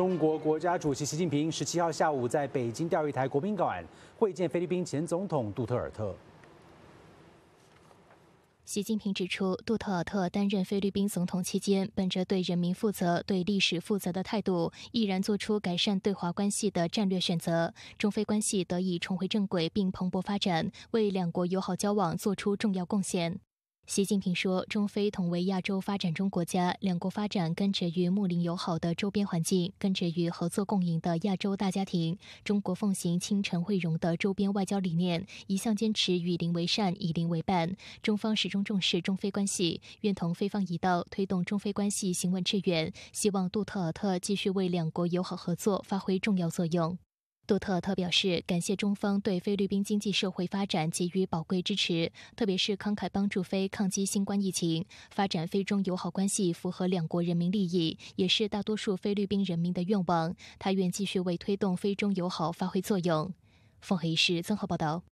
中国国家主席习近平十七号下午在北京钓鱼台国宾馆会见菲律宾前总统杜特尔特。习近平指出，杜特尔特担任菲律宾总统期间，本着对人民负责、对历史负责的态度，毅然做出改善对华关系的战略选择，中非关系得以重回正轨并蓬勃发展，为两国友好交往作出重要贡献。习近平说：“中非同为亚洲发展中国家，两国发展根植于睦邻友好的周边环境，根植于合作共赢的亚洲大家庭。中国奉行亲诚惠容的周边外交理念，一向坚持与邻为善、以邻为伴。中方始终重视中非关系，愿同非方一道推动中非关系行稳致远。希望杜特尔特继续为两国友好合作发挥重要作用。”杜特尔特表示，感谢中方对菲律宾经济社会发展给予宝贵支持，特别是慷慨帮助菲抗击新冠疫情，发展非中友好关系符合两国人民利益，也是大多数菲律宾人民的愿望。他愿继续为推动非中友好发挥作用。冯海市综合报道。